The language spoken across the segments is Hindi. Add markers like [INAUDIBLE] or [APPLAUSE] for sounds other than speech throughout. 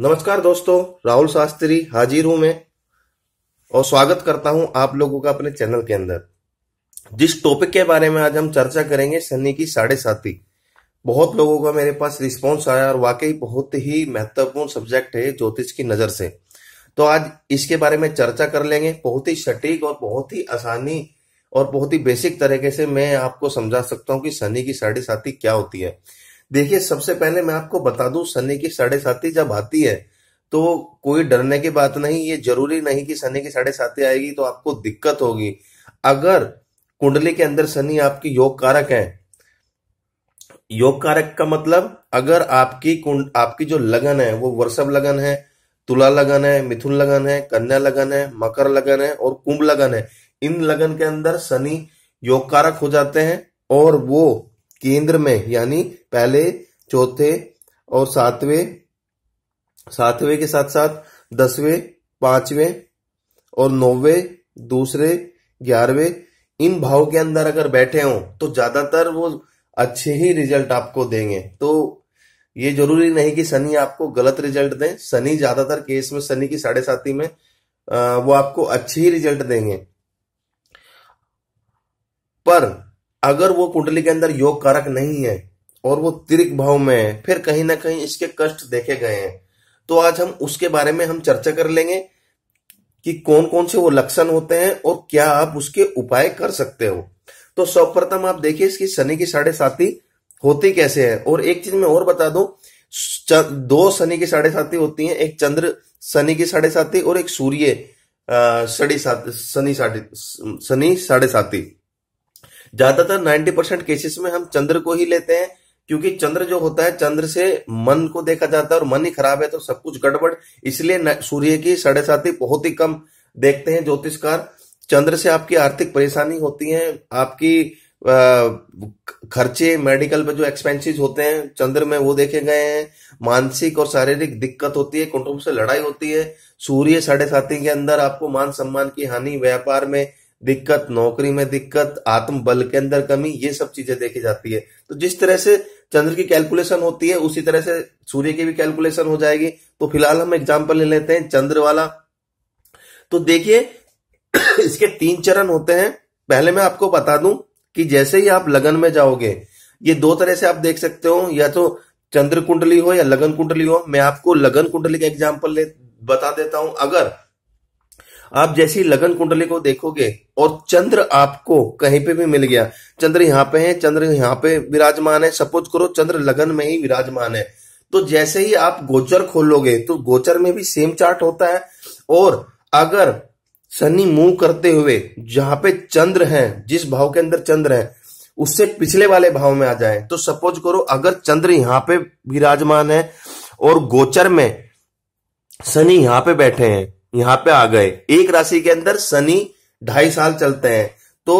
नमस्कार दोस्तों राहुल शास्त्री हाजिर हूं मैं और स्वागत करता हूं आप लोगों का अपने चैनल के अंदर जिस टॉपिक के बारे में आज हम चर्चा करेंगे शनि की साढ़े साथी बहुत लोगों का मेरे पास रिस्पॉन्स आया और वाकई बहुत ही महत्वपूर्ण सब्जेक्ट है ज्योतिष की नजर से तो आज इसके बारे में चर्चा कर लेंगे बहुत ही सटीक और बहुत ही आसानी और बहुत ही बेसिक तरीके से मैं आपको समझा सकता हूँ कि शनि की साढ़े साथी क्या होती है देखिए सबसे पहले मैं आपको बता दूं शनि की साढ़े साथी जब आती है तो कोई डरने की बात नहीं ये जरूरी नहीं कि शनि की साढ़े साथी आएगी तो आपको दिक्कत होगी अगर कुंडली के अंदर शनि आपकी योग कारक है योग कारक का मतलब अगर आपकी कुंड आपकी जो लगन है वो वर्षभ लगन है तुला लगन है मिथुन लगन है कन्या लगन है मकर लगन है और कुंभ लगन है इन लगन के अंदर शनि योग कारक हो जाते हैं और वो केंद्र में यानी पहले चौथे और सातवें सातवें के साथ साथ दसवें पांचवें और नौवे दूसरे ग्यारहवें इन भाव के अंदर अगर बैठे हो तो ज्यादातर वो अच्छे ही रिजल्ट आपको देंगे तो ये जरूरी नहीं कि शनि आपको गलत रिजल्ट दें शनि ज्यादातर केस में शनि की साढ़े साथी में वो आपको अच्छे ही रिजल्ट देंगे पर अगर वो कुंडली के अंदर योग कारक नहीं है और वो तिरिक भाव में है फिर कहीं ना कहीं इसके कष्ट देखे गए हैं तो आज हम उसके बारे में हम चर्चा कर लेंगे कि कौन कौन से वो लक्षण होते हैं और क्या आप उसके उपाय कर सकते हो तो सर्वप्रथम आप देखिए इसकी शनि की साढ़े साथी होती कैसे है और एक चीज मैं और बता दू दो शनि की साढ़े साथी होती है एक चंद्र शनि की साढ़े साथी और एक सूर्य शनि साथी शनि साढ़े शनि साढ़े साथी ज्यादातर 90 परसेंट केसेस में हम चंद्र को ही लेते हैं क्योंकि चंद्र जो होता है चंद्र से मन को देखा जाता है और मन ही खराब है तो सब कुछ गड़बड़ इसलिए सूर्य की साढ़े साथी बहुत ही कम देखते हैं ज्योतिषकार चंद्र से आपकी आर्थिक परेशानी होती है आपकी खर्चे मेडिकल पे जो एक्सपेंसेस होते हैं चंद्र में वो देखे गए हैं मानसिक और शारीरिक दिक्कत होती है कुटुंब से लड़ाई होती है सूर्य साढ़े साथी के अंदर आपको मान सम्मान की हानि व्यापार में दिक्कत नौकरी में दिक्कत आत्मबल के अंदर कमी ये सब चीजें देखी जाती है तो जिस तरह से चंद्र की कैलकुलेशन होती है उसी तरह से सूर्य की भी कैलकुलेशन हो जाएगी तो फिलहाल हम एग्जाम्पल ले लेते हैं चंद्र वाला तो देखिए [COUGHS] इसके तीन चरण होते हैं पहले मैं आपको बता दूं कि जैसे ही आप लगन में जाओगे ये दो तरह से आप देख सकते हो या तो चंद्र कुंडली हो या लगन कुंडली हो मैं आपको लगन कुंडली का एग्जाम्पल बता देता हूं अगर आप जैसी लगन कुंडली को देखोगे और चंद्र आपको कहीं पे भी मिल गया चंद्र यहाँ पे है चंद्र यहाँ पे विराजमान है सपोज करो चंद्र लगन में ही विराजमान है तो जैसे ही आप गोचर खोलोगे तो गोचर में भी सेम चार्ट होता है और अगर शनि मूव करते हुए जहां पे चंद्र है जिस भाव के अंदर चंद्र है उससे पिछले वाले भाव में आ जाए तो सपोज करो अगर चंद्र यहाँ पे विराजमान है और गोचर में शनि यहाँ पे बैठे हैं यहां पे आ गए एक राशि के अंदर शनि ढाई साल चलते हैं तो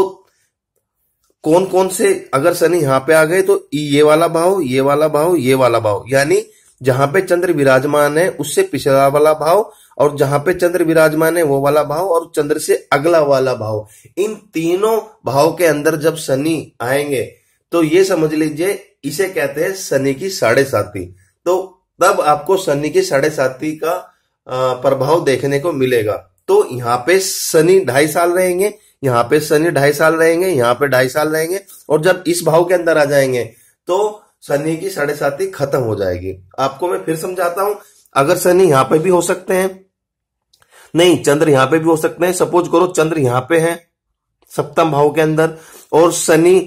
कौन कौन से अगर शनि यहां पे आ गए तो ये वाला भाव ये वाला भाव ये वाला भाव यानी जहां पे चंद्र विराजमान है उससे पिछड़ा वाला भाव और जहां पे चंद्र विराजमान है वो वाला भाव और चंद्र से अगला वाला भाव इन तीनों भाव के अंदर जब शनि आएंगे तो ये समझ लीजिए इसे कहते हैं शनि की साढ़े साथी तो तब आपको शनि की साढ़े साथी का प्रभाव देखने को मिलेगा तो यहाँ पे शनि ढाई साल रहेंगे यहाँ पे शनि ढाई साल रहेंगे यहाँ पे ढाई साल रहेंगे और जब इस भाव के अंदर आ जाएंगे तो शनि की साढ़े साथी खत्म हो जाएगी आपको मैं फिर समझाता हूं अगर शनि यहाँ पे भी हो सकते हैं नहीं चंद्र यहाँ पे भी हो सकते हैं सपोज करो चंद्र यहाँ पे है सप्तम भाव के अंदर और शनि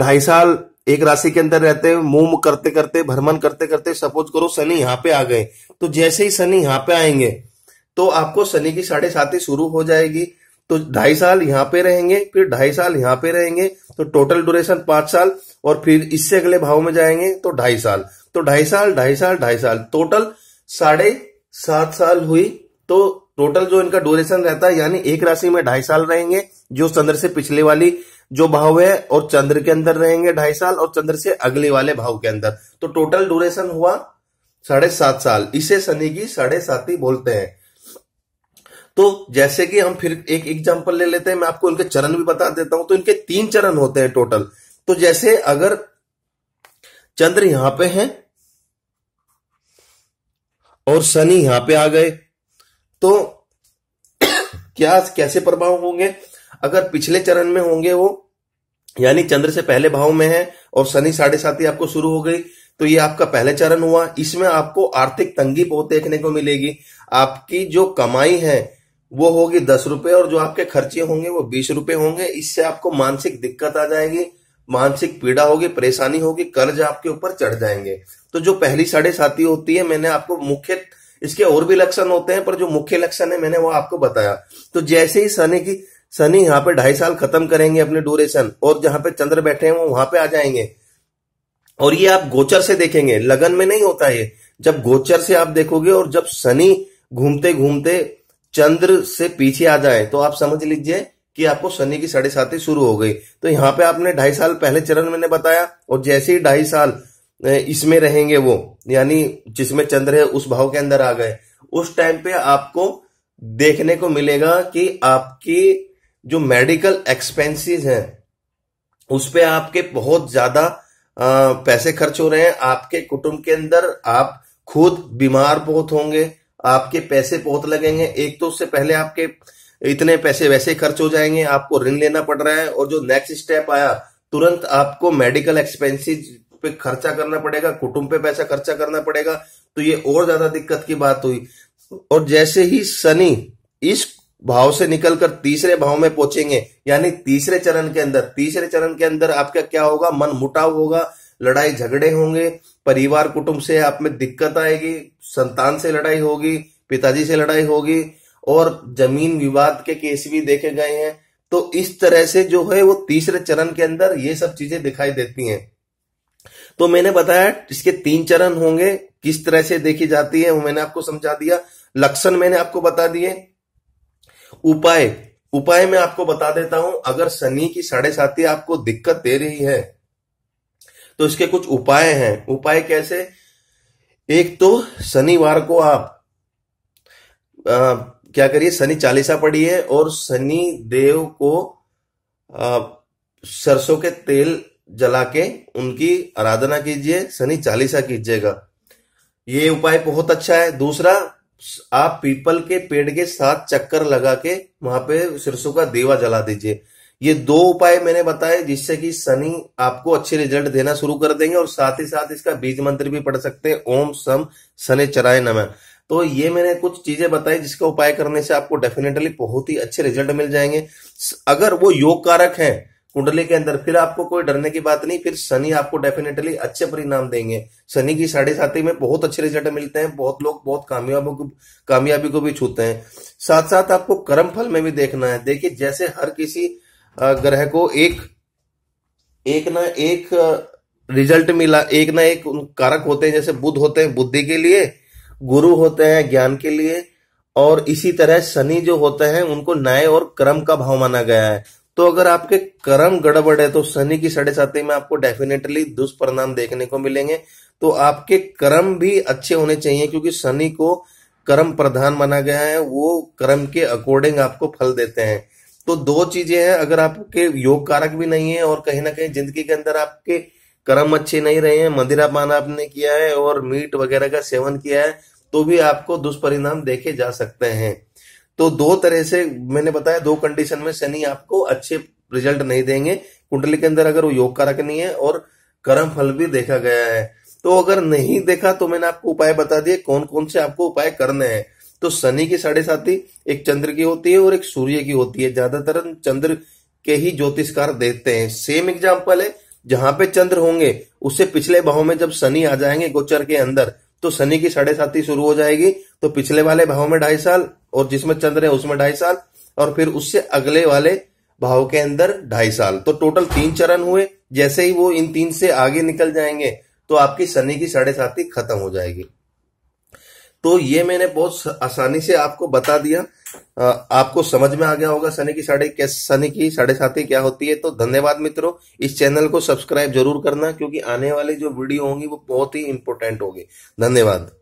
ढाई साल एक राशि के अंदर रहते हैं मूव करते करते भ्रमण करते करते सपोज करो शनि यहाँ पे आ गए तो जैसे ही शनि यहाँ पे आएंगे तो आपको शनि की साढ़े साथी शुरू हो जाएगी तो ढाई साल यहाँ पे रहेंगे फिर ढाई साल यहाँ पे रहेंगे तो टोटल ड्यूरेशन पांच साल और फिर इससे अगले भाव में जाएंगे तो ढाई साल तो ढाई साल ढाई साल ढाई साल टोटल साढ़े सात साल हुई तो टोटल जो इनका ड्यूरेशन रहता है यानी एक राशि में ढाई साल रहेंगे जो चंद्र से पिछले वाली जो भाव है और चंद्र के अंदर रहेंगे ढाई साल और चंद्र से अगले वाले भाव के अंदर तो टोटल ड्यूरेशन हुआ साढ़े सात साल इसे शनि की साढ़े ही बोलते हैं तो जैसे कि हम फिर एक एग्जाम्पल ले लेते हैं मैं आपको इनके चरण भी बता देता हूं तो इनके तीन चरण होते हैं टोटल तो जैसे अगर चंद्र यहां पे है और शनि यहां पे आ गए तो [COUGHS] क्या कैसे प्रभाव होंगे अगर पिछले चरण में होंगे वो यानी चंद्र से पहले भाव में है और शनि साढ़े सात आपको शुरू हो गई तो ये आपका पहले चरण हुआ इसमें आपको आर्थिक तंगी बहुत देखने को मिलेगी आपकी जो कमाई है वो होगी दस रुपए और जो आपके खर्चे होंगे वो बीस रुपए होंगे इससे आपको मानसिक दिक्कत आ जाएगी मानसिक पीड़ा होगी परेशानी होगी कर्ज आपके ऊपर चढ़ जाएंगे तो जो पहली साढ़े साथी होती है मैंने आपको मुख्य इसके और भी लक्षण होते हैं पर जो मुख्य लक्षण है मैंने वो आपको बताया तो जैसे ही शनि की शनि यहाँ पे ढाई साल खत्म करेंगे अपने ड्यूरेशन और जहां पे चंद्र बैठे हैं वो वहां पे आ जाएंगे और ये आप गोचर से देखेंगे लगन में नहीं होता ये जब गोचर से आप देखोगे और जब शनि घूमते घूमते चंद्र से पीछे आ जाए तो आप समझ लीजिए कि आपको शनि की साढ़े साथी शुरू हो गई तो यहाँ पे आपने ढाई साल पहले चरण मैंने बताया और जैसे ही ढाई साल इसमें रहेंगे वो यानी जिसमें चंद्र है उस भाव के अंदर आ गए उस टाइम पे आपको देखने को मिलेगा कि आपकी जो मेडिकल एक्सपेंसेस हैं उस पर आपके बहुत ज्यादा पैसे खर्च हो रहे हैं आपके कुटुंब के अंदर आप खुद बीमार बहुत होंगे आपके पैसे बहुत लगेंगे एक तो उससे पहले आपके इतने पैसे वैसे खर्च हो जाएंगे आपको ऋण लेना पड़ रहा है और जो नेक्स्ट स्टेप आया तुरंत आपको मेडिकल एक्सपेंसिज पे खर्चा करना पड़ेगा कुटुंब पे पैसा खर्चा करना पड़ेगा तो ये और ज्यादा दिक्कत की बात हुई और जैसे ही शनि इस भाव से निकलकर तीसरे भाव में पहुंचेंगे यानी तीसरे चरण के अंदर तीसरे चरण के अंदर आपका क्या होगा मन मुटाव होगा लड़ाई झगड़े होंगे परिवार कुटुंब से आप में दिक्कत आएगी संतान से लड़ाई होगी पिताजी से लड़ाई होगी और जमीन विवाद के केस भी देखे गए हैं तो इस तरह से जो है वो तीसरे चरण के अंदर ये सब चीजें दिखाई देती हैं तो मैंने बताया इसके तीन चरण होंगे किस तरह से देखी जाती है वो मैंने आपको समझा दिया लक्षण मैंने आपको बता दिए उपाय उपाय में आपको बता देता हूं अगर शनि की साढ़े साथी आपको दिक्कत दे रही है तो इसके कुछ उपाय हैं उपाय कैसे एक तो शनिवार को आप आ, क्या करिए शनि चालीसा पढ़िए और शनि देव को सरसों के तेल जला के उनकी आराधना कीजिए शनि चालीसा कीजिएगा ये उपाय बहुत अच्छा है दूसरा आप पीपल के पेड़ के साथ चक्कर लगा के वहां पे सिरसों का देवा जला दीजिए ये दो उपाय मैंने बताए जिससे कि शनि आपको अच्छे रिजल्ट देना शुरू कर देंगे और साथ ही साथ इसका बीज मंत्र भी पढ़ सकते हैं ओम सम शनि चराय नम तो ये मैंने कुछ चीजें बताई जिसका उपाय करने से आपको डेफिनेटली बहुत ही अच्छे रिजल्ट मिल जाएंगे अगर वो योग कारक है कुंडली के अंदर फिर आपको कोई डरने की बात नहीं फिर शनि आपको डेफिनेटली अच्छे परिणाम देंगे शनि की साढ़े साथी में बहुत अच्छे रिजल्ट मिलते हैं बहुत लोग बहुत कामयाबी को कामयाबी को भी छूते हैं साथ साथ आपको कर्म फल में भी देखना है देखिए जैसे हर किसी ग्रह को एक एक ना एक रिजल्ट मिला एक ना एक कारक होते हैं जैसे बुद्ध होते हैं बुद्धि के लिए गुरु होते हैं ज्ञान के लिए और इसी तरह शनि जो होते हैं उनको न्याय और कर्म का भाव माना गया है तो अगर आपके कर्म गड़बड़ है तो शनि की साढ़े साथी में आपको डेफिनेटली दुष्परिणाम देखने को मिलेंगे तो आपके कर्म भी अच्छे होने चाहिए क्योंकि शनि को कर्म प्रधान माना गया है वो कर्म के अकॉर्डिंग आपको फल देते हैं तो दो चीजें हैं अगर आपके योग कारक भी नहीं है और कहीं ना कहीं जिंदगी के अंदर आपके कर्म अच्छे नहीं रहे हैं पान आपने किया है और मीट वगैरह का सेवन किया है तो भी आपको दुष्परिणाम देखे जा सकते हैं तो दो तरह से मैंने बताया दो कंडीशन में शनि आपको अच्छे रिजल्ट नहीं देंगे कुंडली के अंदर अगर वो योग कारक नहीं है और कर्म फल भी देखा गया है तो अगर नहीं देखा तो मैंने आपको उपाय बता दिए कौन कौन से आपको उपाय करने हैं तो शनि की साढ़े साथी एक चंद्र की होती है और एक सूर्य की होती है ज्यादातर चंद्र के ही ज्योतिषकार देते हैं सेम एग्जाम्पल है जहां पे चंद्र होंगे उससे पिछले भाव में जब शनि आ जाएंगे गोचर के अंदर तो शनि की साढ़े साथी शुरू हो जाएगी तो पिछले वाले भाव में ढाई साल और जिसमें चंद्र है उसमें ढाई साल और फिर उससे अगले वाले भाव के अंदर ढाई साल तो टोटल तीन चरण हुए जैसे ही वो इन तीन से आगे निकल जाएंगे तो आपकी शनि की साढ़े साथी खत्म हो जाएगी तो ये मैंने बहुत आसानी से आपको बता दिया आपको समझ में आ गया होगा शनि की साढ़े शनि की साढ़े साथी क्या होती है तो धन्यवाद मित्रों इस चैनल को सब्सक्राइब जरूर करना क्योंकि आने वाली जो वीडियो होंगी वो बहुत ही इंपॉर्टेंट होगी धन्यवाद